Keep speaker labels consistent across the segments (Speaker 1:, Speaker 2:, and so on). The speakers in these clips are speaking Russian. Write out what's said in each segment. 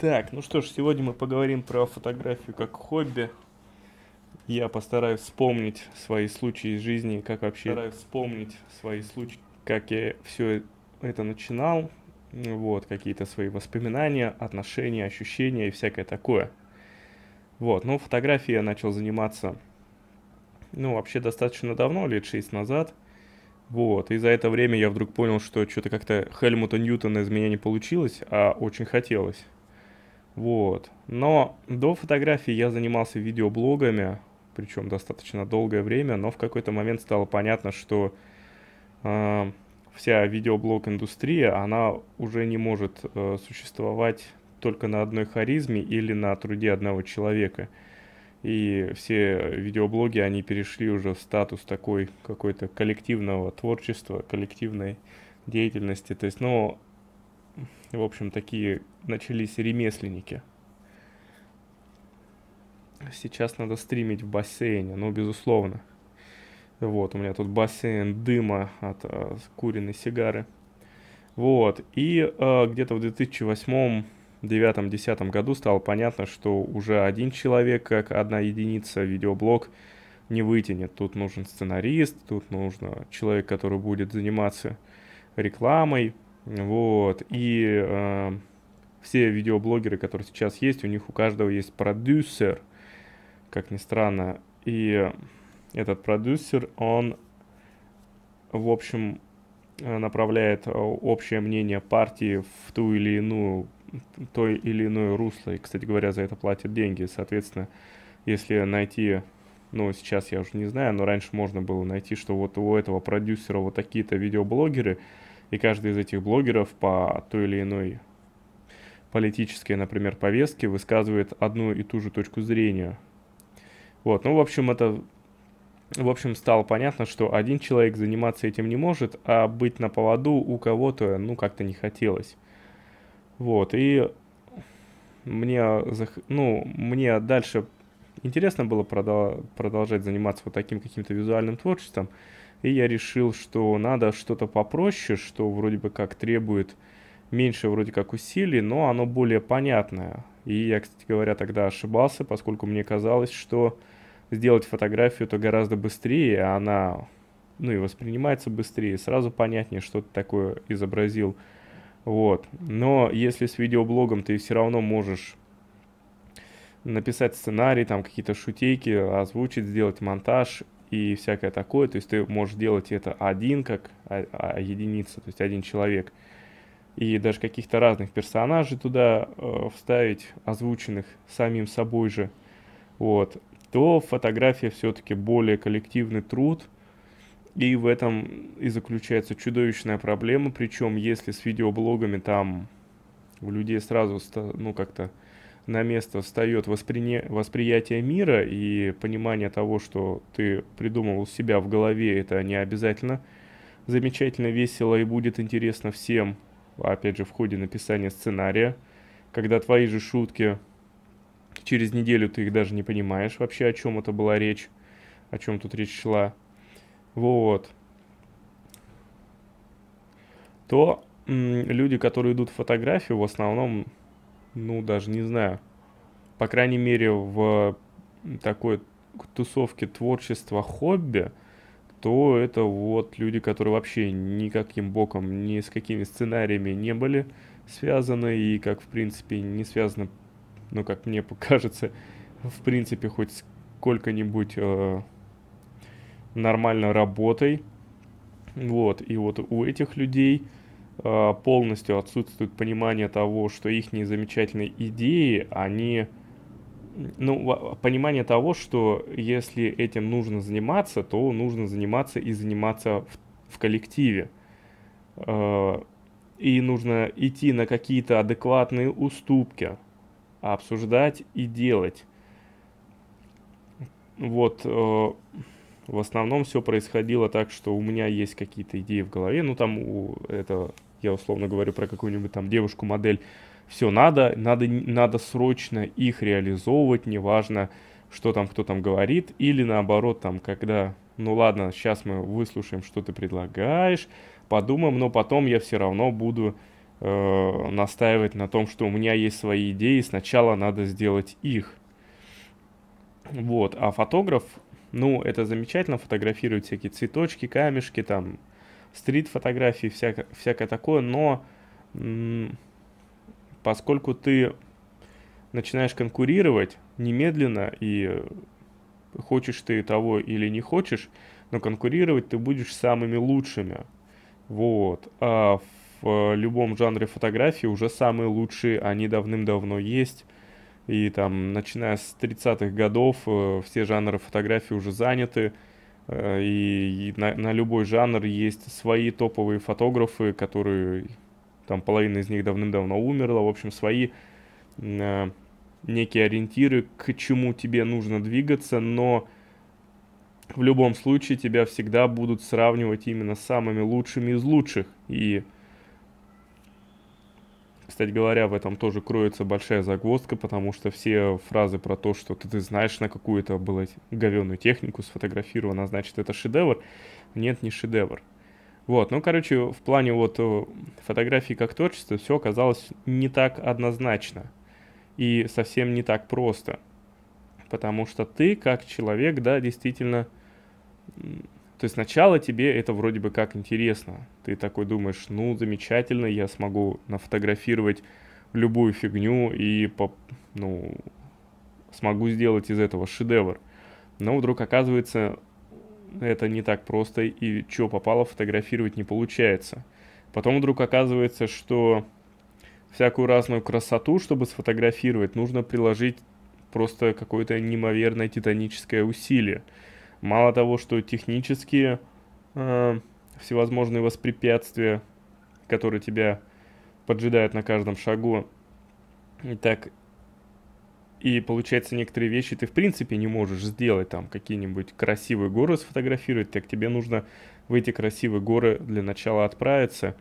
Speaker 1: Так, ну что ж, сегодня мы поговорим про фотографию как хобби. Я постараюсь вспомнить свои случаи из жизни, как вообще... Постараюсь вспомнить свои случаи, как я все это начинал, вот, какие-то свои воспоминания, отношения, ощущения и всякое такое. Вот, ну, фотографией я начал заниматься, ну, вообще достаточно давно, лет шесть назад. Вот, и за это время я вдруг понял, что что-то как-то Хельмута Ньютона из меня не получилось, а очень хотелось. Вот. Но до фотографии я занимался видеоблогами, причем достаточно долгое время, но в какой-то момент стало понятно, что э, вся видеоблог-индустрия, она уже не может э, существовать только на одной харизме или на труде одного человека. И все видеоблоги, они перешли уже в статус такой какой-то коллективного творчества, коллективной деятельности. То есть, ну, в общем, такие начались ремесленники. Сейчас надо стримить в бассейне, ну, безусловно. Вот, у меня тут бассейн дыма от э, куриной сигары. Вот, и э, где-то в 2008 2009-2010 году стало понятно, что уже один человек, как одна единица, видеоблог не вытянет. Тут нужен сценарист, тут нужно человек, который будет заниматься рекламой, вот. И э, все видеоблогеры, которые сейчас есть, у них у каждого есть продюсер, как ни странно. И этот продюсер, он, в общем, направляет а, общее мнение партии в ту или иную, то или иное русло. И, кстати говоря, за это платят деньги. Соответственно, если найти, ну, сейчас я уже не знаю, но раньше можно было найти, что вот у этого продюсера вот такие-то видеоблогеры – и каждый из этих блогеров по той или иной политической, например, повестке высказывает одну и ту же точку зрения. Вот, ну, в общем, это в общем, стало понятно, что один человек заниматься этим не может, а быть на поводу у кого-то, ну, как-то не хотелось. Вот, и мне, ну, мне дальше интересно было продолжать заниматься вот таким каким-то визуальным творчеством, и я решил, что надо что-то попроще, что вроде бы как требует меньше вроде как усилий, но оно более понятное. И я, кстати говоря, тогда ошибался, поскольку мне казалось, что сделать фотографию то гораздо быстрее, а она ну и воспринимается быстрее, сразу понятнее, что ты такое изобразил. Вот. Но если с видеоблогом ты все равно можешь написать сценарий, там какие-то шутейки, озвучить, сделать монтаж, и всякое такое. То есть ты можешь делать это один как а, а единица, то есть один человек. И даже каких-то разных персонажей туда э, вставить, озвученных самим собой же. Вот. То фотография все-таки более коллективный труд. И в этом и заключается чудовищная проблема. Причем, если с видеоблогами там у людей сразу, ну, как-то на место встает восприне восприятие мира и понимание того, что ты придумал у себя в голове, это не обязательно замечательно, весело и будет интересно всем, опять же, в ходе написания сценария, когда твои же шутки, через неделю ты их даже не понимаешь вообще, о чем это была речь, о чем тут речь шла. Вот. То люди, которые идут в фотографию, в основном ну, даже не знаю. По крайней мере, в такой тусовке творчества хобби, то это вот люди, которые вообще никаким боком, ни с какими сценариями не были связаны, и как, в принципе, не связаны, ну, как мне покажется в принципе, хоть сколько-нибудь э, нормально работой. Вот, и вот у этих людей Э, полностью отсутствует понимание того, что их замечательные идеи, они... Ну, понимание того, что если этим нужно заниматься, то нужно заниматься и заниматься в, в коллективе. Э, и нужно идти на какие-то адекватные уступки, обсуждать и делать. Вот э, в основном все происходило так, что у меня есть какие-то идеи в голове, ну там у, это я условно говорю про какую-нибудь там девушку-модель, все надо, надо, надо срочно их реализовывать, неважно, что там кто там говорит, или наоборот, там, когда, ну ладно, сейчас мы выслушаем, что ты предлагаешь, подумаем, но потом я все равно буду э, настаивать на том, что у меня есть свои идеи, сначала надо сделать их. Вот, а фотограф, ну, это замечательно, фотографирует всякие цветочки, камешки, там, стрит-фотографии, всякое, всякое такое, но поскольку ты начинаешь конкурировать немедленно и хочешь ты того или не хочешь, но конкурировать ты будешь самыми лучшими. Вот. А в любом жанре фотографии уже самые лучшие, они давным-давно есть. И там, начиная с 30-х годов, э, все жанры фотографии уже заняты. Э, и, на, на любой жанр есть свои топовые фотографы, которые там половина из них давным-давно умерла. В общем, свои э, некие ориентиры, к чему тебе нужно двигаться, но в любом случае тебя всегда будут сравнивать именно с самыми лучшими из лучших. И кстати говоря, в этом тоже кроется большая загвоздка, потому что все фразы про то, что ты, ты знаешь, на какую-то было говенную технику сфотографировано, а значит, это шедевр. Нет, не шедевр. Вот, ну, короче, в плане вот э, фотографии как творчества все оказалось не так однозначно и совсем не так просто. Потому что ты, как человек, да, действительно... То есть сначала тебе это вроде бы как интересно, ты такой думаешь, ну замечательно, я смогу нафотографировать любую фигню и по, ну, смогу сделать из этого шедевр. Но вдруг оказывается, это не так просто, и что попало, фотографировать не получается. Потом вдруг оказывается, что всякую разную красоту, чтобы сфотографировать, нужно приложить просто какое-то неимоверное титаническое усилие. Мало того, что технически э, всевозможные воспрепятствия, которые тебя поджидают на каждом шагу. И так и получается, некоторые вещи ты в принципе не можешь сделать, там какие-нибудь красивые горы сфотографировать, так тебе нужно в эти красивые горы для начала отправиться,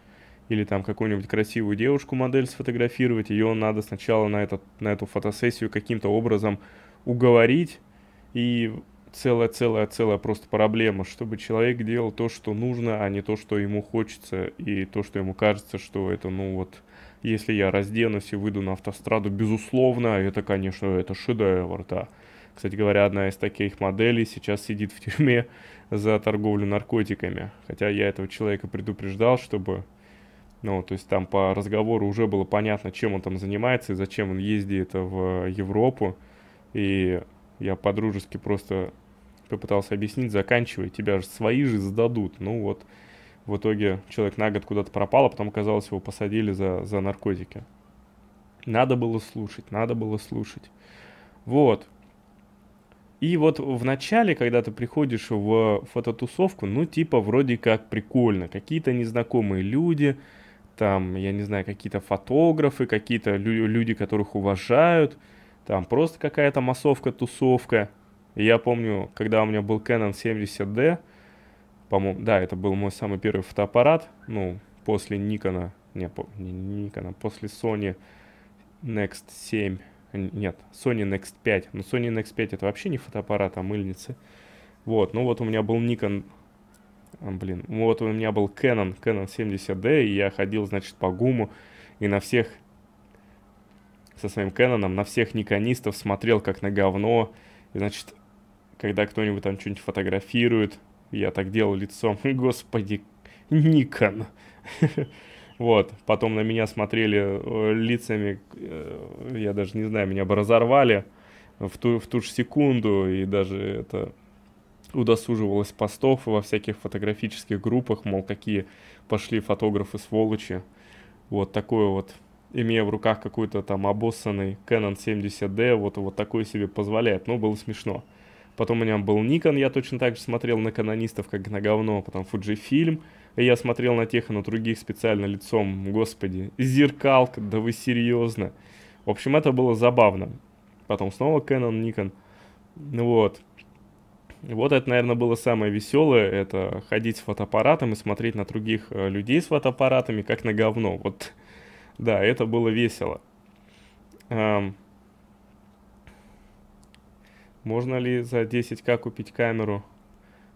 Speaker 1: или там какую-нибудь красивую девушку-модель сфотографировать, ее надо сначала на, этот, на эту фотосессию каким-то образом уговорить, и целая-целая-целая просто проблема, чтобы человек делал то, что нужно, а не то, что ему хочется, и то, что ему кажется, что это, ну вот, если я разденусь и выйду на автостраду, безусловно, это, конечно, это шедевр, да. Кстати говоря, одна из таких моделей сейчас сидит в тюрьме за торговлю наркотиками. Хотя я этого человека предупреждал, чтобы... Ну, то есть там по разговору уже было понятно, чем он там занимается и зачем он ездит в Европу. И я по-дружески просто попытался объяснить, заканчивай, тебя же свои же сдадут. Ну вот, в итоге человек на год куда-то пропал, а потом, оказалось его посадили за, за наркотики. Надо было слушать, надо было слушать. Вот. И вот в начале, когда ты приходишь в фототусовку, ну, типа, вроде как прикольно. Какие-то незнакомые люди, там, я не знаю, какие-то фотографы, какие-то лю- люди, которых уважают, там просто какая-то массовка, тусовка я помню, когда у меня был Canon 70D, по-моему, да, это был мой самый первый фотоаппарат, ну, после Nikon, не, не, не Nikon, а после Sony Next 7, э, нет, Sony Next 5, но Sony Next 5 это вообще не фотоаппарат, а мыльницы. Вот, ну вот у меня был Nikon, а, блин, вот у меня был Canon, Canon 70D, и я ходил, значит, по гуму, и на всех, со своим Canon, на всех никонистов смотрел как на говно, и, значит, когда кто-нибудь там что-нибудь фотографирует, я так делал лицом, господи, Никон. Вот, потом на меня смотрели э, лицами, э, я даже не знаю, меня бы разорвали в ту, в ту же секунду, и даже это удосуживалось постов во всяких фотографических группах, мол, какие пошли фотографы сволочи. Вот такое вот, имея в руках какой-то там обоссанный Canon 70D, вот, вот такое себе позволяет. но ну, было смешно. Потом у меня был Nikon, я точно так же смотрел на канонистов, как на говно, потом Fujifilm. И я смотрел на тех и на других специально лицом, господи. Зеркалка, да вы серьезно. В общем, это было забавно. Потом снова Canon, Nikon. Ну вот. Вот это, наверное, было самое веселое, это ходить с фотоаппаратом и смотреть на других э, людей с фотоаппаратами, как на говно. Вот, да, это было весело. Um, можно ли за 10к купить камеру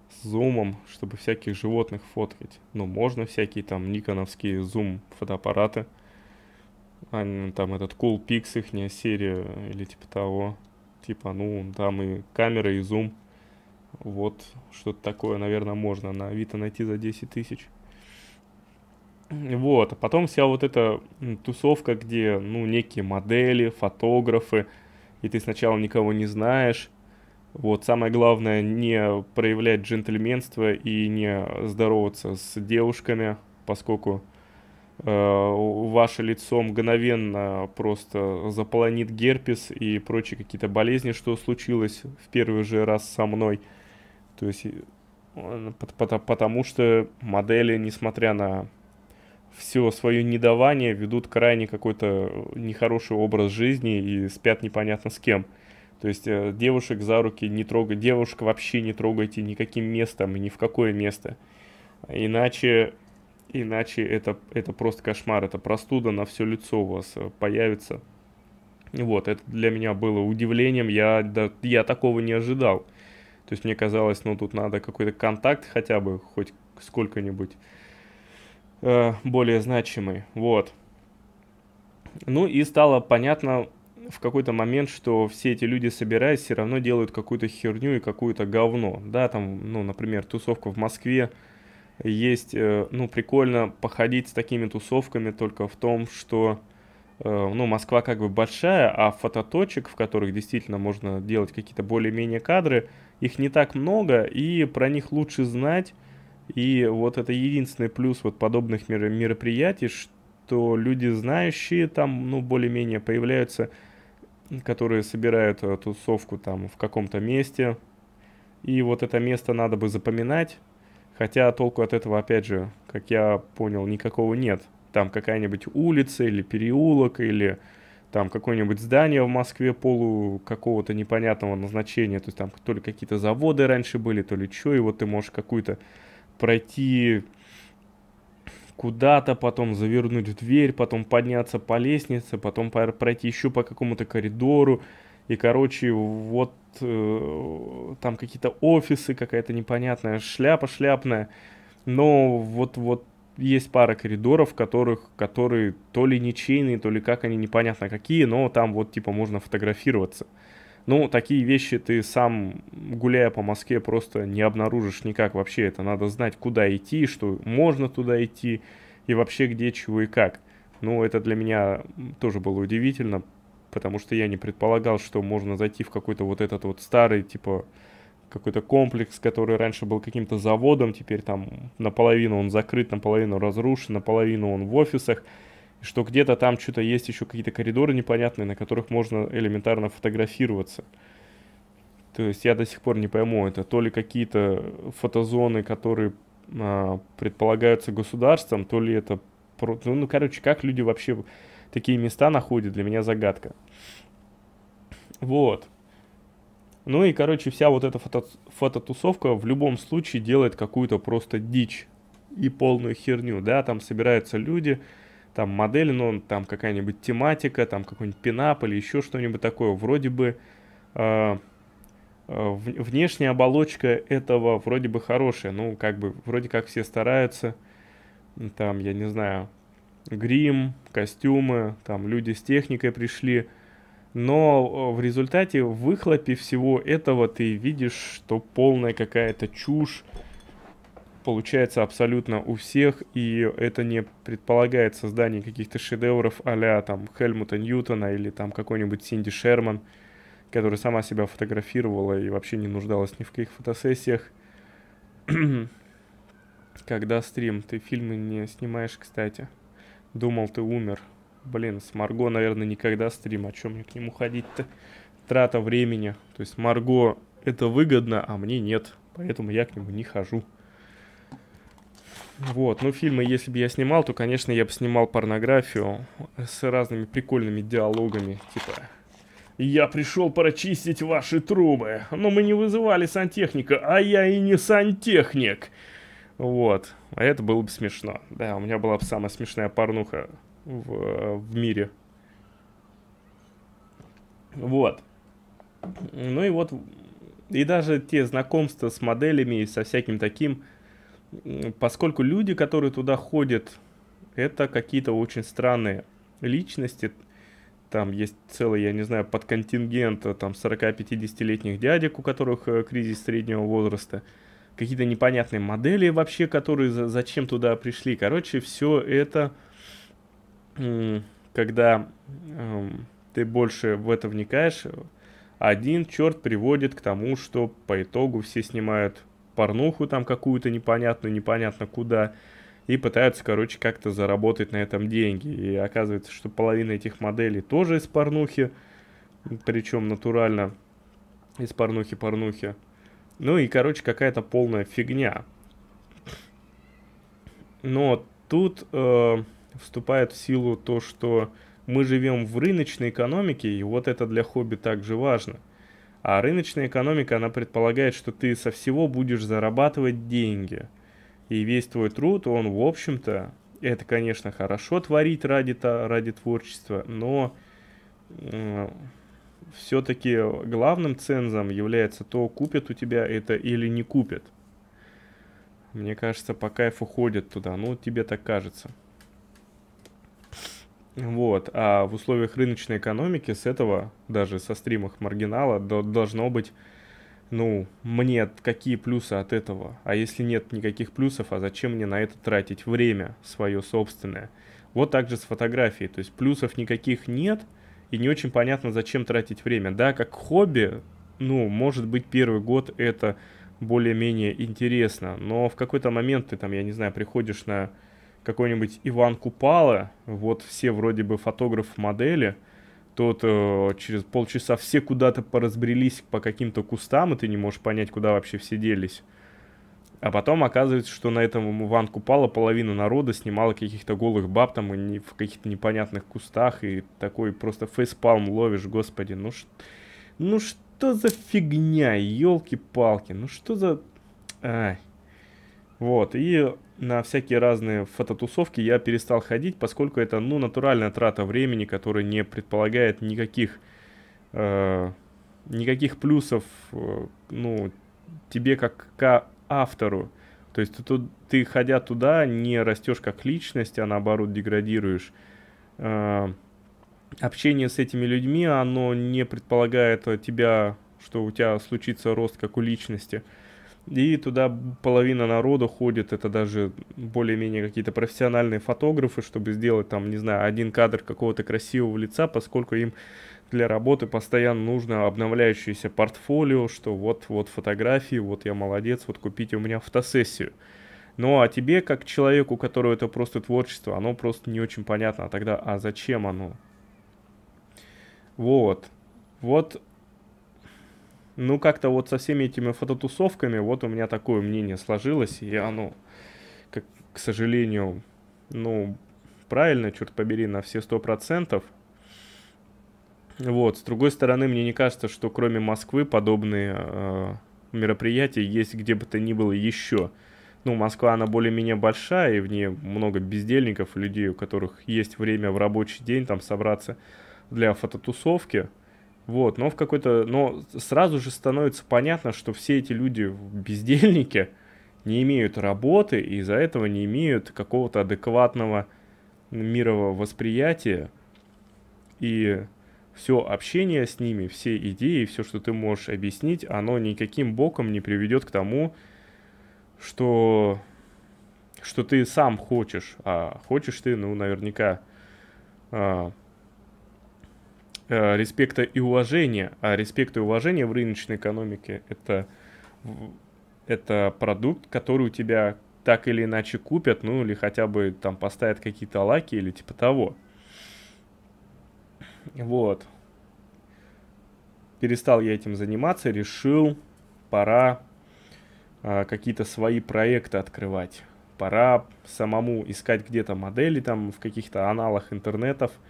Speaker 1: с зумом, чтобы всяких животных фоткать? Ну, можно всякие там никоновские зум фотоаппараты. А, там этот Coolpix Pix, серия или типа того. Типа, ну, там и камера, и зум. Вот что-то такое, наверное, можно на Авито найти за 10 тысяч. Вот, а потом вся вот эта тусовка, где, ну, некие модели, фотографы, и ты сначала никого не знаешь, вот самое главное не проявлять джентльменство и не здороваться с девушками, поскольку э, ваше лицо мгновенно просто заполонит герпес и прочие какие-то болезни, что случилось в первый же раз со мной. То есть потому что модели, несмотря на все свое недавание, ведут крайне какой-то э, нехороший образ жизни и спят непонятно с кем – то есть э, девушек за руки не трогать, девушек вообще не трогайте никаким местом, ни в какое место. Иначе, иначе это, это просто кошмар, это простуда на все лицо у вас э, появится. Вот, это для меня было удивлением, я, да, я такого не ожидал. То есть мне казалось, ну тут надо какой-то контакт хотя бы, хоть сколько-нибудь э, более значимый. Вот. Ну и стало понятно, в какой-то момент, что все эти люди, собираясь, все равно делают какую-то херню и какую-то говно. Да, там, ну, например, тусовка в Москве есть, э, ну, прикольно походить с такими тусовками только в том, что, э, ну, Москва как бы большая, а фототочек, в которых действительно можно делать какие-то более-менее кадры, их не так много, и про них лучше знать. И вот это единственный плюс вот подобных мероприятий, что люди знающие там, ну, более-менее появляются – которые собирают э, тусовку там в каком-то месте. И вот это место надо бы запоминать, хотя толку от этого, опять же, как я понял, никакого нет. Там какая-нибудь улица или переулок или там какое-нибудь здание в Москве полу какого-то непонятного назначения, то есть там то ли какие-то заводы раньше были, то ли что, и вот ты можешь какую-то пройти куда-то, потом завернуть в дверь, потом подняться по лестнице, потом пройти еще по какому-то коридору. И, короче, вот э, там какие-то офисы, какая-то непонятная шляпа шляпная. Но вот-вот есть пара коридоров, которых, которые то ли ничейные, то ли как они, непонятно какие, но там вот типа можно фотографироваться. Ну, такие вещи ты сам гуляя по Москве, просто не обнаружишь никак вообще. Это надо знать, куда идти, что можно туда идти, и вообще где, чего и как. Ну, это для меня тоже было удивительно, потому что я не предполагал, что можно зайти в какой-то вот этот вот старый, типа, какой-то комплекс, который раньше был каким-то заводом, теперь там наполовину он закрыт, наполовину разрушен, наполовину он в офисах, что где-то там что-то есть еще какие-то коридоры непонятные, на которых можно элементарно фотографироваться. То есть я до сих пор не пойму, это то ли какие-то фотозоны, которые а, предполагаются государством, то ли это... Ну, ну, короче, как люди вообще такие места находят, для меня загадка. Вот. Ну и, короче, вся вот эта фото фототусовка в любом случае делает какую-то просто дичь и полную херню, да, там собираются люди, там модели, но ну, там какая-нибудь тематика, там какой-нибудь пинап или еще что-нибудь такое, вроде бы... Э Э, внешняя оболочка этого вроде бы хорошая, ну, как бы, вроде как все стараются, там, я не знаю, грим, костюмы, там, люди с техникой пришли, но э, в результате в выхлопе всего этого ты видишь, что полная какая-то чушь получается абсолютно у всех, и это не предполагает создание каких-то шедевров а там Хельмута Ньютона или там какой-нибудь Синди Шерман – которая сама себя фотографировала и вообще не нуждалась ни в каких фотосессиях. Когда стрим, ты фильмы не снимаешь, кстати. Думал, ты умер. Блин, с Марго, наверное, никогда стрим. О а чем мне к нему ходить-то? Трата времени. То есть Марго это выгодно, а мне нет. Поэтому я к нему не хожу. Вот, ну фильмы, если бы я снимал, то, конечно, я бы снимал порнографию с разными прикольными диалогами, типа я пришел прочистить ваши трубы, но мы не вызывали сантехника, а я и не сантехник. Вот, а это было бы смешно. Да, у меня была бы самая смешная порнуха в, в мире. Вот. Ну и вот, и даже те знакомства с моделями и со всяким таким, поскольку люди, которые туда ходят, это какие-то очень странные личности, там есть целый, я не знаю, подконтингент э, там 40-50-летних дядек, у которых э, кризис среднего возраста, какие-то непонятные модели вообще, которые зачем туда пришли. Короче, все это, когда эм, ты больше в это вникаешь, один черт приводит к тому, что по итогу все снимают порнуху там какую-то непонятную, непонятно куда, и пытаются, короче, как-то заработать на этом деньги. И оказывается, что половина этих моделей тоже из порнухи, причем натурально из порнухи-порнухи. Ну и, короче, какая-то полная фигня. Но тут э, вступает в силу то, что мы живем в рыночной экономике, и вот это для хобби также важно. А рыночная экономика, она предполагает, что ты со всего будешь зарабатывать деньги – и весь твой труд, он, в общем-то, это, конечно, хорошо творить ради, ради творчества, но э, все-таки главным цензом является то, купят у тебя это или не купят. Мне кажется, по кайфу ходят туда, ну, тебе так кажется. Вот, а в условиях рыночной экономики с этого, даже со стримах маргинала, должно быть ну, мне какие плюсы от этого? А если нет никаких плюсов, а зачем мне на это тратить время свое собственное? Вот так же с фотографией. То есть плюсов никаких нет, и не очень понятно, зачем тратить время. Да, как хобби, ну, может быть, первый год это более-менее интересно, но в какой-то момент ты там, я не знаю, приходишь на какой-нибудь Иван Купала, вот все вроде бы фотограф-модели – тот э, через полчаса все куда-то поразбрелись по каким-то кустам, и ты не можешь понять, куда вообще все делись. А потом оказывается, что на этом Ван Купала половина народа снимала каких-то голых баб там и не, в каких-то непонятных кустах, и такой просто фейспалм ловишь, господи, ну, ш... ну что за фигня, елки-палки, ну что за... Ай. Вот, и на всякие разные фототусовки я перестал ходить, поскольку это, ну, натуральная трата времени, которая не предполагает никаких, э, никаких плюсов, э, ну, тебе как к автору. То есть ты, тут, ты, ходя туда, не растешь как личность, а наоборот деградируешь. Э, общение с этими людьми, оно не предполагает тебя, что у тебя случится рост как у личности. Э, и туда половина народу ходит, это даже более-менее какие-то профессиональные фотографы, чтобы сделать там, не знаю, один кадр какого-то красивого лица, поскольку им для работы постоянно нужно обновляющееся портфолио, что вот, вот фотографии, вот я молодец, вот купите у меня фотосессию. Ну а тебе, как человеку, у которого это просто творчество, оно просто не очень понятно. А тогда, а зачем оно? Вот. Вот ну, как-то вот со всеми этими фототусовками, вот у меня такое мнение сложилось, и оно, как, к сожалению, ну, правильно, черт побери, на все сто процентов. Вот, с другой стороны, мне не кажется, что кроме Москвы подобные э, мероприятия есть где бы то ни было еще. Ну, Москва, она более-менее большая, и в ней много бездельников, людей, у которых есть время в рабочий день там собраться для фототусовки. Вот, но в какой-то, но сразу же становится понятно, что все эти люди бездельники, не имеют работы и из-за этого не имеют какого-то адекватного мирового восприятия И все общение с ними, все идеи, все, что ты можешь объяснить, оно никаким боком не приведет к тому, что, что ты сам хочешь. А хочешь ты, ну, наверняка, а, Э, респекта и уважения. А респект и уважение в рыночной экономике это, это продукт, который у тебя так или иначе купят, ну или хотя бы там поставят какие-то лаки или типа того. Вот. Перестал я этим заниматься, решил, пора э, какие-то свои проекты открывать. Пора самому искать где-то модели там в каких-то аналах интернетов –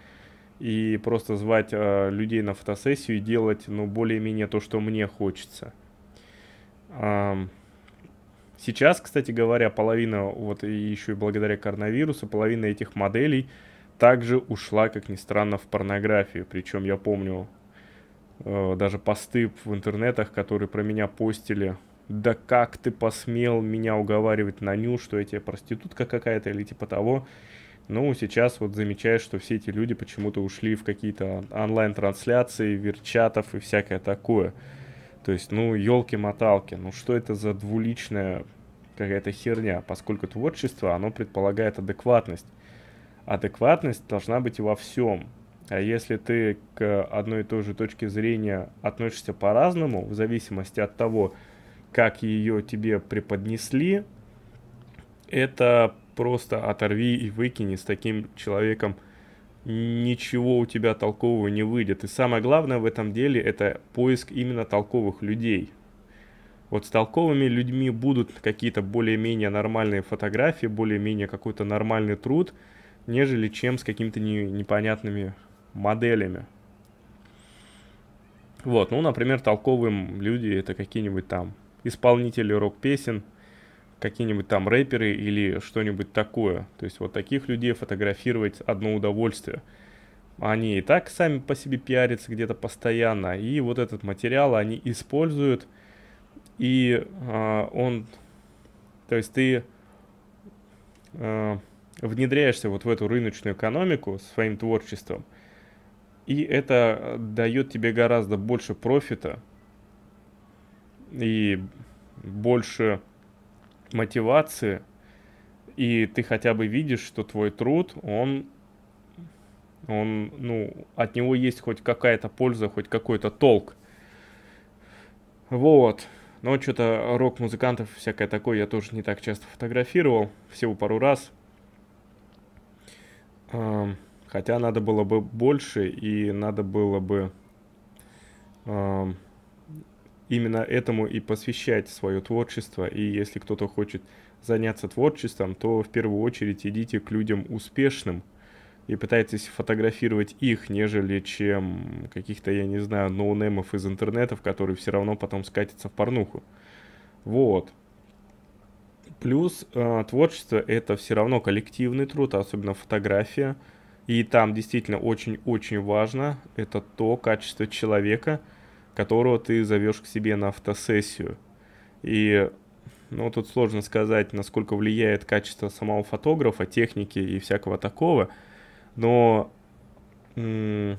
Speaker 1: и просто звать э, людей на фотосессию и делать, ну, более-менее то, что мне хочется. Эм, сейчас, кстати говоря, половина, вот и еще и благодаря коронавирусу, половина этих моделей также ушла, как ни странно, в порнографию. Причем я помню э, даже посты в интернетах, которые про меня постили, да как ты посмел меня уговаривать на ню, что я тебе проститутка какая-то или типа того. Ну, сейчас вот замечаешь, что все эти люди почему-то ушли в какие-то онлайн-трансляции, верчатов и всякое такое. То есть, ну, елки-моталки, ну что это за двуличная какая-то херня, поскольку творчество, оно предполагает адекватность. Адекватность должна быть во всем. А если ты к одной и той же точке зрения относишься по-разному, в зависимости от того, как ее тебе преподнесли, это просто оторви и выкини с таким человеком ничего у тебя толкового не выйдет. И самое главное в этом деле это поиск именно толковых людей. Вот с толковыми людьми будут какие-то более-менее нормальные фотографии, более-менее какой-то нормальный труд, нежели чем с какими-то не, непонятными моделями. Вот, ну, например, толковые люди это какие-нибудь там исполнители рок-песен – какие-нибудь там рэперы или что-нибудь такое. То есть вот таких людей фотографировать одно удовольствие. Они и так сами по себе пиарятся где-то постоянно, и вот этот материал они используют, и э, он, то есть ты э, внедряешься вот в эту рыночную экономику своим творчеством, и это дает тебе гораздо больше профита и больше мотивации, и ты хотя бы видишь, что твой труд, он, он, ну, от него есть хоть какая-то польза, хоть какой-то толк. Вот. Но что-то рок-музыкантов всякое такое я тоже не так часто фотографировал, всего пару раз. Хотя надо было бы больше, и надо было бы именно этому и посвящать свое творчество. И если кто-то хочет заняться творчеством, то в первую очередь идите к людям успешным и пытайтесь фотографировать их, нежели чем каких-то, я не знаю, ноунемов из интернетов, которые все равно потом скатятся в порнуху. Вот. Плюс э, творчество это все равно коллективный труд, особенно фотография. И там действительно очень-очень важно это то качество человека – которого ты зовешь к себе на автосессию. И ну, тут сложно сказать, насколько влияет качество самого фотографа, техники и всякого такого, но м-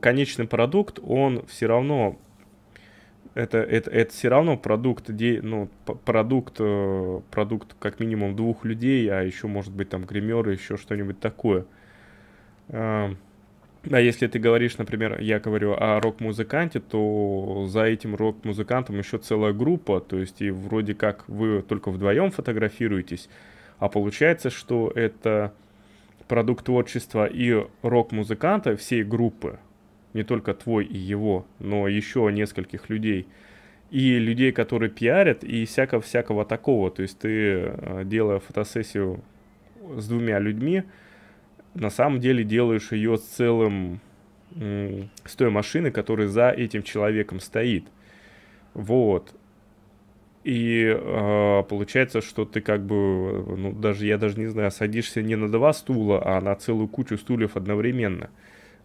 Speaker 1: конечный продукт, он все равно это, это, это все равно продукт, ну, продукт, э, продукт как минимум двух людей, а еще, может быть, там гримеры, еще что-нибудь такое. Эм, а если ты говоришь, например, я говорю о рок-музыканте, то за этим рок-музыкантом еще целая группа, то есть и вроде как вы только вдвоем фотографируетесь, а получается, что это продукт творчества и рок-музыканта всей группы, не только твой и его, но еще нескольких людей, и людей, которые пиарят, и всякого-всякого такого. То есть ты, э, делая фотосессию с двумя людьми, на самом деле делаешь ее с целым, с той машины, которая за этим человеком стоит. Вот. И э, получается, что ты как бы, ну, даже, я даже не знаю, садишься не на два стула, а на целую кучу стульев одновременно.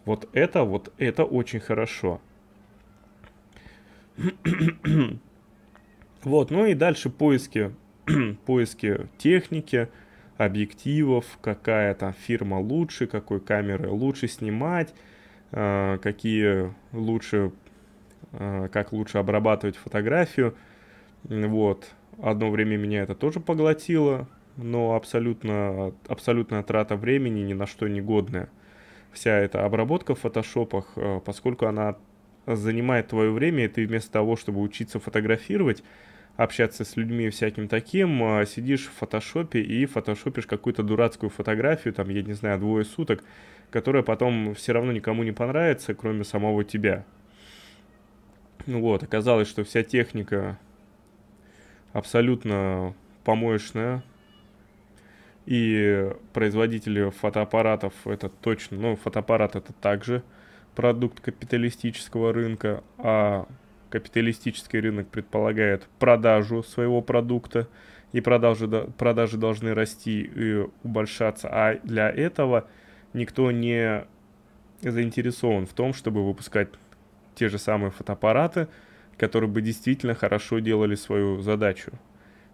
Speaker 1: Вот это, вот это очень хорошо. вот, ну и дальше поиски, поиски техники, объективов, какая там фирма лучше, какой камеры лучше снимать, э, какие лучше, э, как лучше обрабатывать фотографию. Вот. Одно время меня это тоже поглотило, но абсолютно, абсолютная трата времени ни на что не годная. Вся эта обработка в фотошопах, э, поскольку она занимает твое время, и ты вместо того, чтобы учиться фотографировать, общаться с людьми всяким таким, а, сидишь в фотошопе и фотошопишь какую-то дурацкую фотографию, там, я не знаю, двое суток, которая потом все равно никому не понравится, кроме самого тебя. Ну вот, оказалось, что вся техника абсолютно помоечная, и производители фотоаппаратов это точно, ну, фотоаппарат это также продукт капиталистического рынка, а Капиталистический рынок предполагает продажу своего продукта, и продажи, продажи должны расти и убольшаться, а для этого никто не заинтересован в том, чтобы выпускать те же самые фотоаппараты, которые бы действительно хорошо делали свою задачу.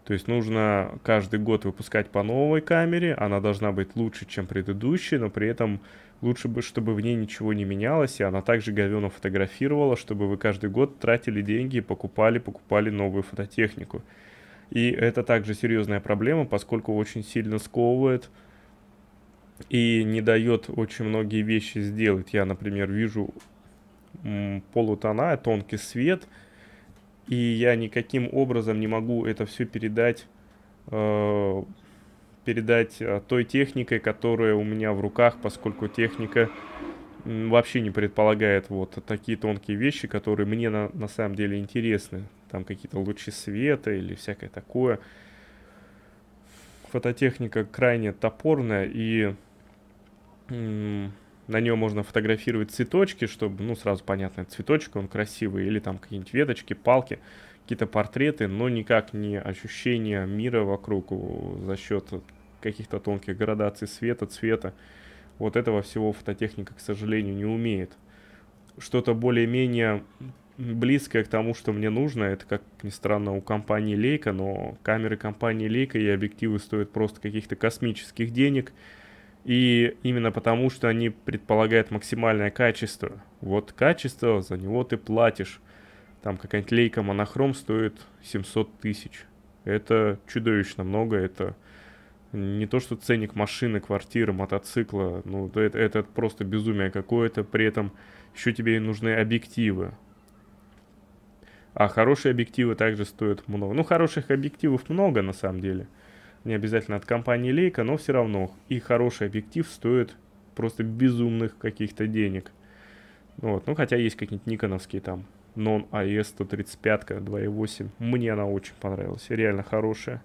Speaker 1: То есть нужно каждый год выпускать по новой камере, она должна быть лучше, чем предыдущая, но при этом Лучше бы, чтобы в ней ничего не менялось, и она также говенно фотографировала, чтобы вы каждый год тратили деньги и покупали, покупали новую фототехнику. И это также серьезная проблема, поскольку очень сильно сковывает и не дает очень многие вещи сделать. Я, например, вижу полутона, тонкий свет, и я никаким образом не могу это все передать э, передать а, той техникой, которая у меня в руках, поскольку техника вообще не предполагает вот такие тонкие вещи, которые мне на, на самом деле интересны. Там какие-то лучи света или всякое такое. Фототехника крайне топорная, и на нее можно фотографировать цветочки, чтобы, ну, сразу понятно, цветочек, он красивый, или там какие-нибудь веточки, палки какие-то портреты, но никак не ощущение мира вокруг за счет каких-то тонких градаций света, цвета. Вот этого всего фототехника, к сожалению, не умеет. Что-то более-менее близкое к тому, что мне нужно, это, как ни странно, у компании Leica, но камеры компании Leica и объективы стоят просто каких-то космических денег, и именно потому, что они предполагают максимальное качество. Вот качество, за него ты платишь. Там какая-нибудь лейка монохром стоит 700 тысяч. Это чудовищно много, это не то что ценник машины, квартиры, мотоцикла, ну это, это просто безумие какое-то, при этом еще тебе нужны объективы. А хорошие объективы также стоят много. Ну, хороших объективов много на самом деле. Не обязательно от компании Лейка, но все равно. И хороший объектив стоит просто безумных каких-то денег. Вот. Ну, хотя есть какие-нибудь никоновские там Non AES 135 2.8. Мне она очень понравилась, реально хорошая.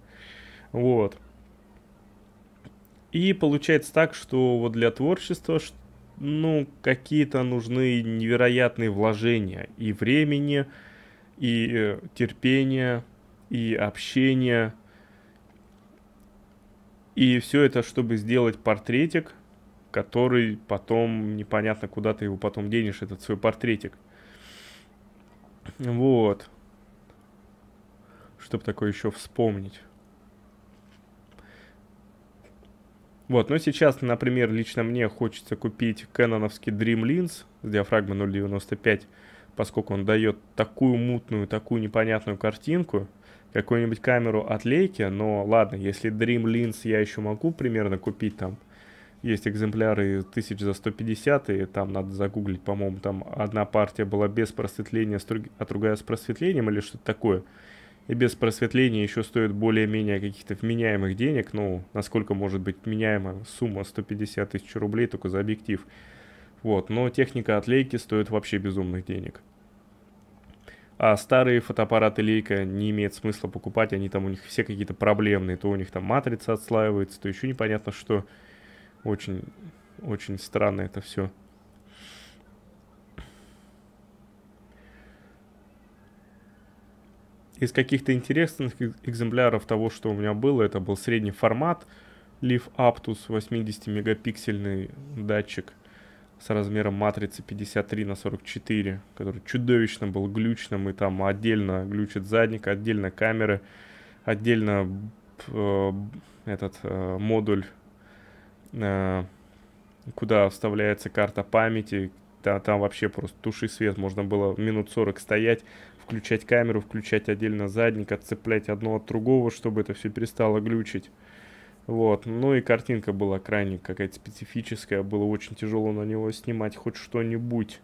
Speaker 1: Вот. И получается так, что вот для творчества, ну, какие-то нужны невероятные вложения и времени, и э, терпения, и общения. И все это, чтобы сделать портретик, который потом непонятно куда ты его потом денешь, этот свой портретик. Вот. Чтобы такое еще вспомнить. Вот, но ну, сейчас, например, лично мне хочется купить каноновский Dream Lens с диафрагмой 0.95, поскольку он дает такую мутную, такую непонятную картинку, какую-нибудь камеру от Лейки, но ладно, если Dream Lens я еще могу примерно купить там есть экземпляры тысяч за 150, и там надо загуглить, по-моему, там одна партия была без просветления, а другая с просветлением или что-то такое. И без просветления еще стоит более-менее каких-то вменяемых денег, ну, насколько может быть вменяема сумма 150 тысяч рублей только за объектив. Вот, но техника от лейки стоит вообще безумных денег. А старые фотоаппараты Лейка не имеет смысла покупать, они там у них все какие-то проблемные, то у них там матрица отслаивается, то еще непонятно что. Очень, очень странно это все. Из каких-то интересных экземпляров того, что у меня было, это был средний формат Leaf Aptus 80-мегапиксельный датчик с размером матрицы 53 на 44, который чудовищно был глючным, и там отдельно глючит задник, отдельно камеры, отдельно э, этот э, модуль Э, куда вставляется карта памяти. Да, там вообще просто туши свет. Можно было минут 40 стоять, включать камеру, включать отдельно задник, отцеплять одно от другого, чтобы это все перестало глючить. Вот. Ну и картинка была крайне какая-то специфическая. Было очень тяжело на него снимать хоть что-нибудь.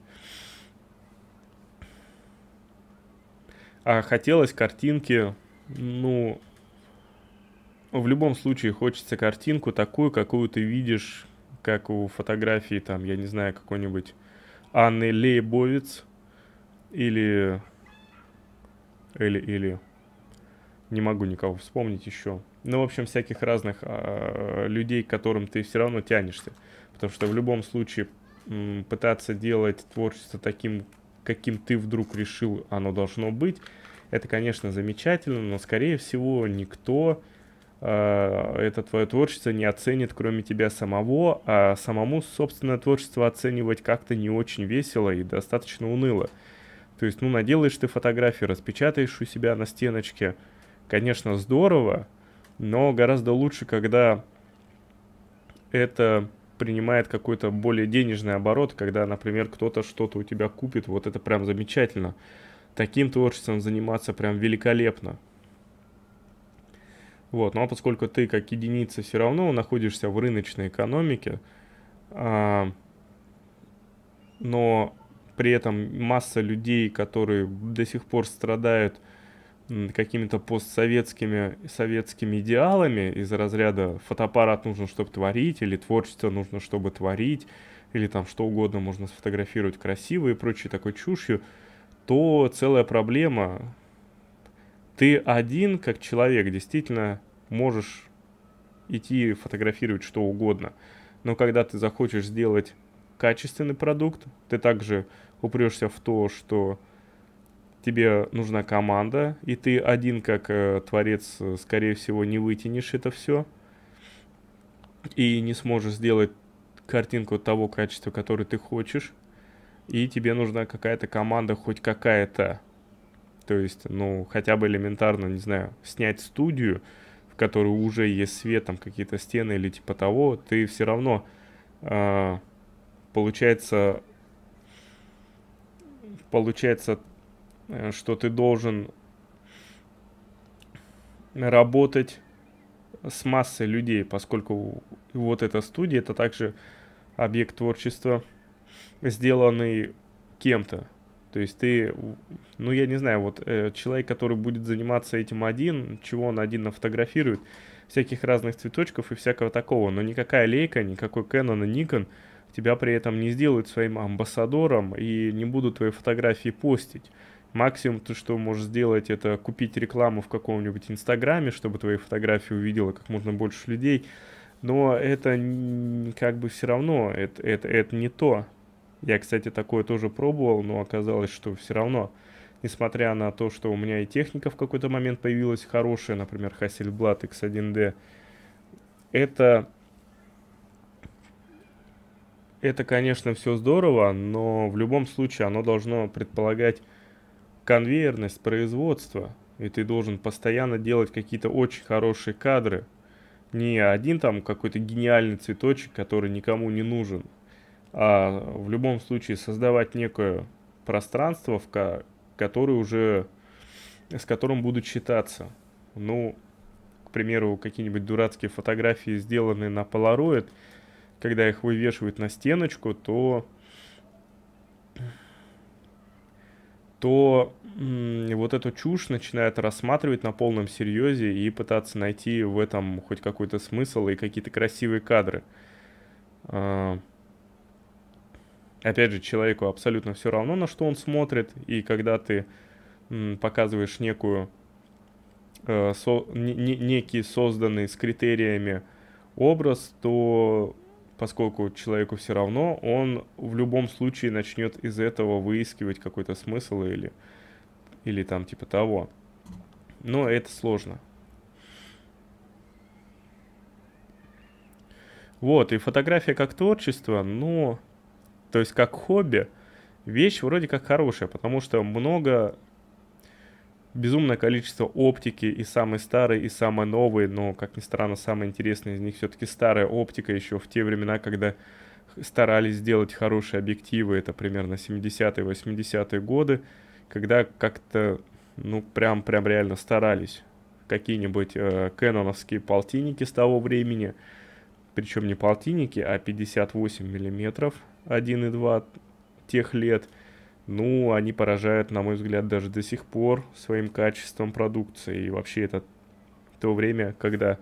Speaker 1: А хотелось картинки, ну, в любом случае хочется картинку такую, какую ты видишь, как у фотографии, там, я не знаю, какой-нибудь Анны Лейбовиц или... Или, или... Не могу никого вспомнить еще. Ну, в общем, всяких разных э, людей, к которым ты все равно тянешься. Потому что в любом случае м, пытаться делать творчество таким, каким ты вдруг решил оно должно быть, это, конечно, замечательно, но, скорее всего, никто Э, это твое творчество не оценит, кроме тебя самого, а самому собственное творчество оценивать как-то не очень весело и достаточно уныло. То есть, ну, наделаешь ты фотографию, распечатаешь у себя на стеночке, конечно, здорово, но гораздо лучше, когда это принимает какой-то более денежный оборот, когда, например, кто-то что-то у тебя купит, вот это прям замечательно. Таким творчеством заниматься прям великолепно. Вот. Ну а поскольку ты как единица все равно находишься в рыночной экономике, а, но при этом масса людей, которые до сих пор страдают какими-то постсоветскими советскими идеалами из разряда фотоаппарат нужно, чтобы творить, или творчество нужно, чтобы творить, или там что угодно можно сфотографировать красиво и прочей такой чушью, то целая проблема, ты один, как человек, действительно можешь идти фотографировать что угодно. Но когда ты захочешь сделать качественный продукт, ты также упрешься в то, что тебе нужна команда, и ты один как э, творец, скорее всего, не вытянешь это все и не сможешь сделать картинку того качества, который ты хочешь, и тебе нужна какая-то команда, хоть какая-то, то есть, ну, хотя бы элементарно, не знаю, снять студию, в которой уже есть свет, там какие-то стены или типа того, ты все равно, э, получается, получается, э, что ты должен работать с массой людей, поскольку вот эта студия, это также объект творчества, сделанный кем-то. То есть ты, ну я не знаю, вот э, человек, который будет заниматься этим один, чего он один нафотографирует, всяких разных цветочков и всякого такого, но никакая лейка, никакой Canon и Nikon тебя при этом не сделают своим амбассадором и не будут твои фотографии постить. Максимум, то, что можешь сделать, это купить рекламу в каком-нибудь Инстаграме, чтобы твои фотографии увидела как можно больше людей. Но это как бы все равно, это, это, это не то. Я, кстати, такое тоже пробовал, но оказалось, что все равно, несмотря на то, что у меня и техника в какой-то момент появилась хорошая, например, Hasselblad X1D, это это, конечно, все здорово, но в любом случае оно должно предполагать конвейерность производства. И ты должен постоянно делать какие-то очень хорошие кадры. Не один там какой-то гениальный цветочек, который никому не нужен а в любом случае создавать некое пространство, в которое уже, с которым будут считаться. Ну, к примеру, какие-нибудь дурацкие фотографии, сделанные на Polaroid, когда их вывешивают на стеночку, то то вот эту чушь начинает рассматривать на полном серьезе и пытаться найти в этом хоть какой-то смысл и какие-то красивые кадры. А, Опять же, человеку абсолютно все равно, на что он смотрит, и когда ты м, показываешь некую, э, со, не, некий созданный с критериями образ, то поскольку человеку все равно, он в любом случае начнет из этого выискивать какой-то смысл или, или там типа того. Но это сложно. Вот, и фотография как творчество, но... То есть как хобби вещь вроде как хорошая, потому что много, безумное количество оптики и самой старой, и самой новой, но, как ни странно, самая интересная из них все-таки старая оптика еще в те времена, когда старались сделать хорошие объективы, это примерно 70 80-е годы, когда как-то, ну, прям, прям реально старались какие-нибудь э, кэноновские полтинники с того времени – причем не полтинники, а 58 миллиметров 1,2 тех лет. Ну, они поражают, на мой взгляд, даже до сих пор своим качеством продукции. И вообще это то время, когда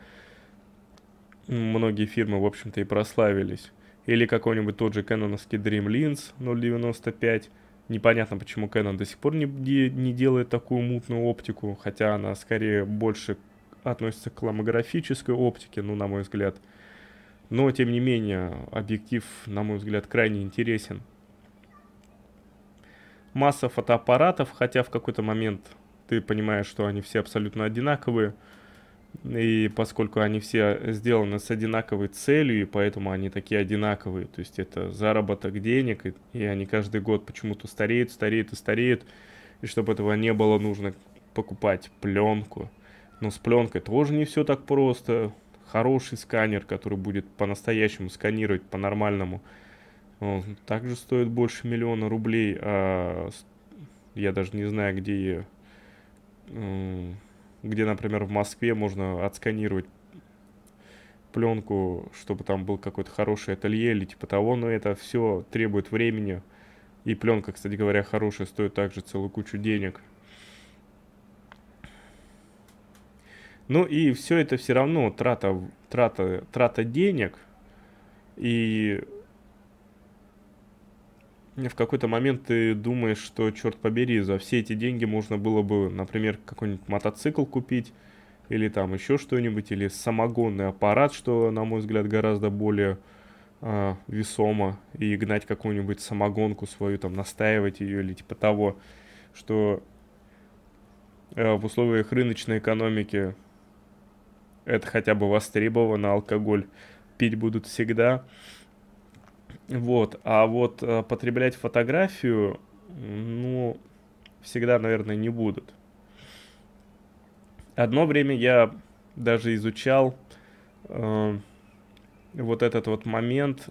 Speaker 1: многие фирмы, в общем-то, и прославились. Или какой-нибудь тот же каноновский Dreamlins 095. Непонятно, почему Canon до сих пор не, не делает такую мутную оптику, хотя она скорее больше относится к ламографической оптике, ну, на мой взгляд – но, тем не менее, объектив, на мой взгляд, крайне интересен. Масса фотоаппаратов, хотя в какой-то момент ты понимаешь, что они все абсолютно одинаковые. И поскольку они все сделаны с одинаковой целью, и поэтому они такие одинаковые, то есть это заработок денег, и, и они каждый год почему-то стареют, стареют и стареют, и чтобы этого не было, нужно покупать пленку. Но с пленкой тоже не все так просто хороший сканер, который будет по-настоящему сканировать по-нормальному, также стоит больше миллиона рублей. А я даже не знаю, где, где, например, в Москве можно отсканировать пленку, чтобы там был какой-то хороший ателье или типа того, но это все требует времени. И пленка, кстати говоря, хорошая, стоит также целую кучу денег. Ну и все это все равно трата, трата, трата денег. И в какой-то момент ты думаешь, что, черт побери, за все эти деньги можно было бы, например, какой-нибудь мотоцикл купить, или там еще что-нибудь, или самогонный аппарат, что, на мой взгляд, гораздо более э, весомо, и гнать какую-нибудь самогонку свою, там, настаивать ее, или типа того, что э, в условиях рыночной экономики это хотя бы востребовано, алкоголь пить будут всегда. Вот, а вот э, потреблять фотографию, ну, всегда, наверное, не будут. Одно время я даже изучал э, вот этот вот момент,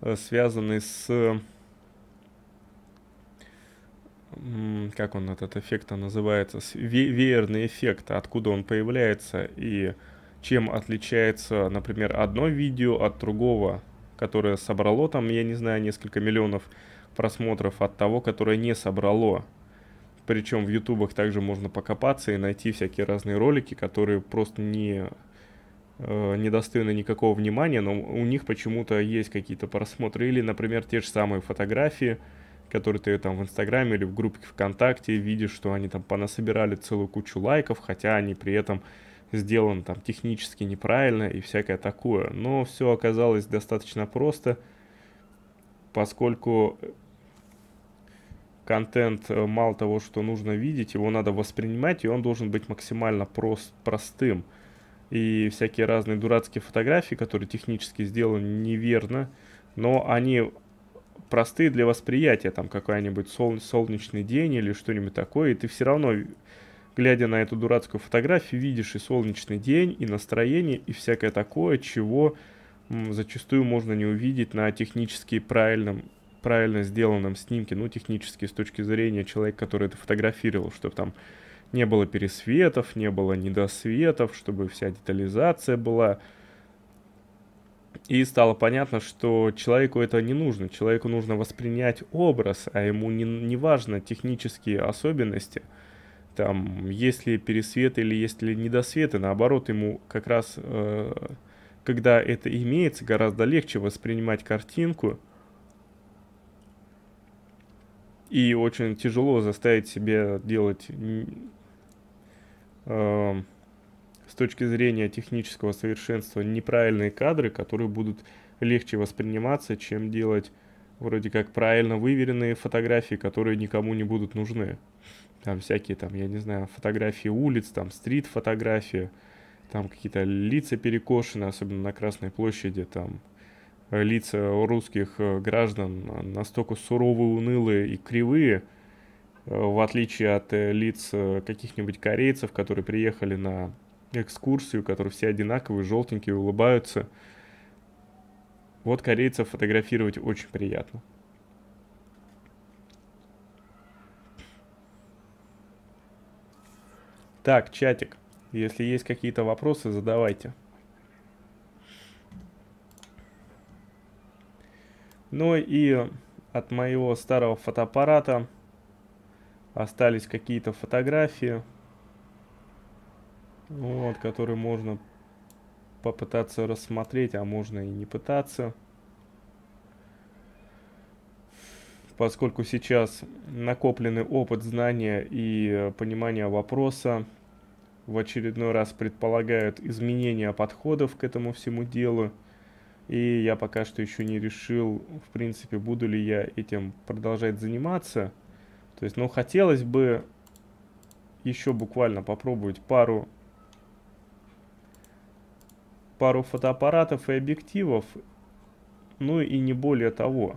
Speaker 1: э, связанный с как он этот эффект называется, веерный эффект, откуда он появляется и чем отличается, например, одно видео от другого, которое собрало там, я не знаю, несколько миллионов просмотров от того, которое не собрало. Причем в ютубах также можно покопаться и найти всякие разные ролики, которые просто не, э, недостойны никакого внимания, но у них почему-то есть какие-то просмотры. Или, например, те же самые фотографии, которые ты там в Инстаграме или в группе ВКонтакте видишь, что они там понасобирали целую кучу лайков, хотя они при этом сделаны там технически неправильно и всякое такое. Но все оказалось достаточно просто, поскольку контент э, мало того, что нужно видеть, его надо воспринимать, и он должен быть максимально прост, простым. И всякие разные дурацкие фотографии, которые технически сделаны неверно, но они простые для восприятия, там какой-нибудь сол- солнечный день или что-нибудь такое, и ты все равно, глядя на эту дурацкую фотографию, видишь и солнечный день, и настроение, и всякое такое, чего зачастую можно не увидеть на технически правильном правильно сделанном снимке, ну, технически, с точки зрения человека, который это фотографировал, чтобы там не было пересветов, не было недосветов, чтобы вся детализация была и стало понятно, что человеку это не нужно. Человеку нужно воспринять образ, а ему не, не важно технические особенности. Там, есть ли пересвет или есть ли недосветы. Наоборот, ему как раз, э, когда это имеется, гораздо легче воспринимать картинку. И очень тяжело заставить себя делать... Э, с точки зрения технического совершенства неправильные кадры, которые будут легче восприниматься, чем делать вроде как правильно выверенные фотографии, которые никому не будут нужны. Там всякие там, я не знаю, фотографии улиц, там стрит-фотографии, там какие-то лица перекошены, особенно на Красной площади, там лица русских э, граждан настолько суровые, унылые и кривые, э, в отличие от э, лиц каких-нибудь корейцев, которые приехали на экскурсию, которые все одинаковые, желтенькие, улыбаются. Вот корейцев фотографировать очень приятно. Так, чатик, если есть какие-то вопросы, задавайте. Ну и от моего старого фотоаппарата остались какие-то фотографии. Ну вот, который можно попытаться рассмотреть, а можно и не пытаться. Поскольку сейчас накопленный опыт, знания и понимание вопроса в очередной раз предполагают изменения подходов к этому всему делу. И я пока что еще не решил, в принципе, буду ли я этим продолжать заниматься. То есть, ну, хотелось бы еще буквально попробовать пару пару фотоаппаратов и объективов, ну и не более того.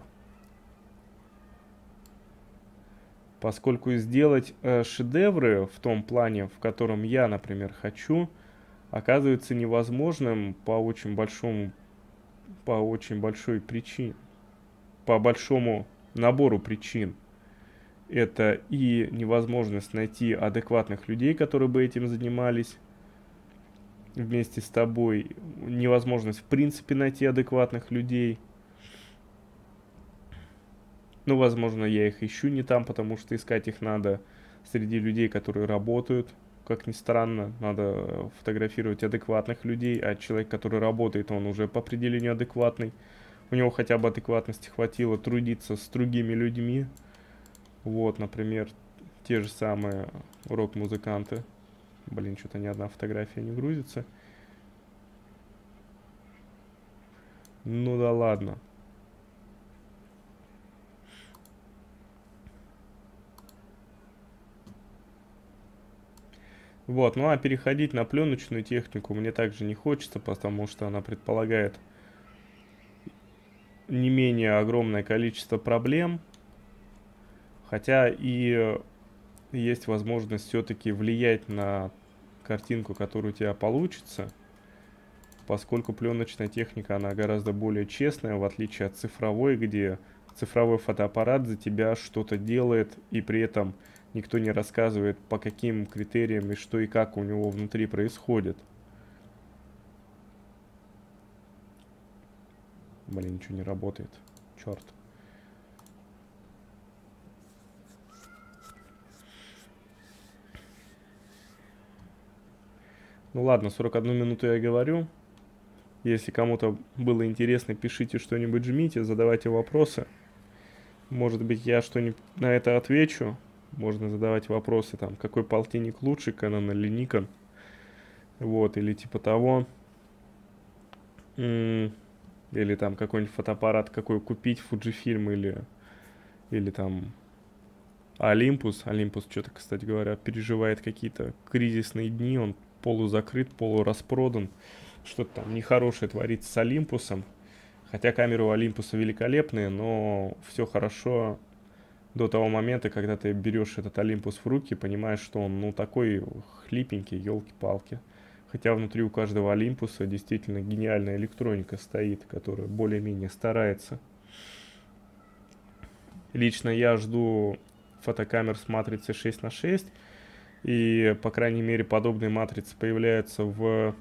Speaker 1: Поскольку сделать э, шедевры в том плане, в котором я, например, хочу, оказывается невозможным по очень большому, по очень большой причине, по большому набору причин. Это и невозможность найти адекватных людей, которые бы этим занимались, вместе с тобой, невозможность в принципе найти адекватных людей. Ну, возможно, я их ищу не там, потому что искать их надо среди людей, которые работают. Как ни странно, надо фотографировать адекватных людей, а человек, который работает, он уже по определению адекватный. У него хотя бы адекватности хватило трудиться с другими людьми. Вот, например, те же самые рок-музыканты. Блин, что-то ни одна фотография не грузится. Ну да ладно. Вот, ну а переходить на пленочную технику мне также не хочется, потому что она предполагает не менее огромное количество проблем. Хотя и есть возможность все-таки влиять на картинку, которая у тебя получится, поскольку пленочная техника, она гораздо более честная, в отличие от цифровой, где цифровой фотоаппарат за тебя что-то делает, и при этом никто не рассказывает, по каким критериям и что и как у него внутри происходит. Блин, ничего не работает. Черт. Ну ладно, 41 минуту я говорю. Если кому-то было интересно, пишите что-нибудь, жмите, задавайте вопросы. Может быть, я что-нибудь на это отвечу. Можно задавать вопросы, там, какой полтинник лучше, Canon или Nikon. Вот, или типа того. Или там какой-нибудь фотоаппарат, какой купить, Fujifilm или, или там Olympus. Olympus что-то, кстати говоря, переживает какие-то кризисные дни. Он полузакрыт, полураспродан. Что-то там нехорошее творится с Олимпусом. Хотя камеры у Олимпуса великолепные, но все хорошо до того момента, когда ты берешь этот Олимпус в руки, понимаешь, что он ну такой хлипенький, елки-палки. Хотя внутри у каждого Олимпуса действительно гениальная электроника стоит, которая более-менее старается. Лично я жду фотокамер с матрицей 6 на 6 и, по крайней мере, подобные матрицы появляются в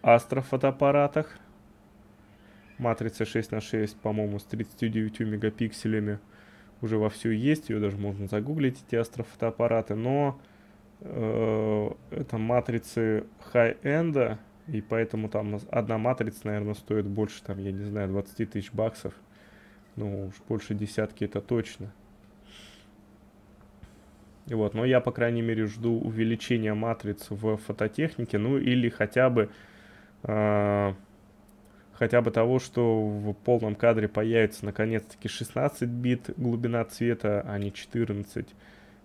Speaker 1: астрофотоаппаратах. Матрица 6 на 6, по-моему, с 39 мегапикселями уже вовсю есть. Ее даже можно загуглить, эти астрофотоаппараты. Но э, это матрицы хай-энда, и поэтому там одна матрица, наверное, стоит больше, там, я не знаю, 20 тысяч баксов. Ну, уж больше десятки это точно. Вот, но я, по крайней мере, жду увеличения матриц в фототехнике, ну или хотя бы, э, хотя бы того, что в полном кадре появится наконец-таки 16 бит глубина цвета, а не 14.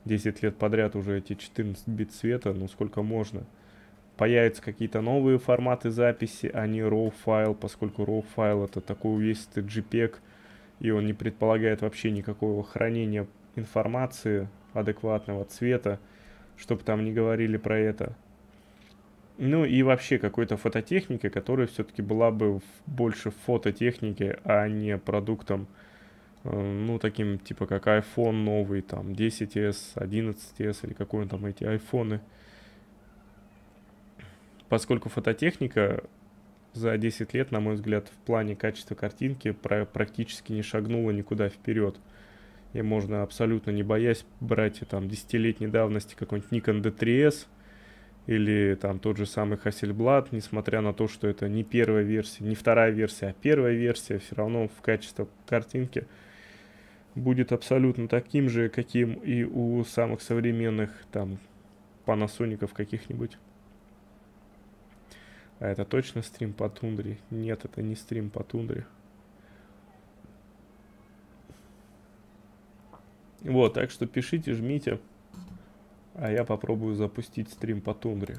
Speaker 1: 10 лет подряд уже эти 14 бит цвета, ну сколько можно. Появятся какие-то новые форматы записи, а не RAW файл, поскольку RAW файл это такой увесистый JPEG, и он не предполагает вообще никакого хранения информации, адекватного цвета, чтобы там не говорили про это. Ну и вообще какой-то фототехники, которая все-таки была бы больше фототехники, а не продуктом, э, ну, таким, типа, как iPhone новый, там, 10s, 11s или какой он там эти айфоны. Поскольку фототехника за 10 лет, на мой взгляд, в плане качества картинки практически не шагнула никуда вперед – и можно абсолютно не боясь брать там десятилетней давности какой-нибудь Nikon D3S или там тот же самый Hasselblad, несмотря на то, что это не первая версия, не вторая версия, а первая версия, все равно в качестве картинки будет абсолютно таким же, каким и у самых современных там Panasonic каких-нибудь. А это точно стрим по тундре? Нет, это не стрим по тундре. Вот, так что пишите, жмите. А я попробую запустить стрим по тундре.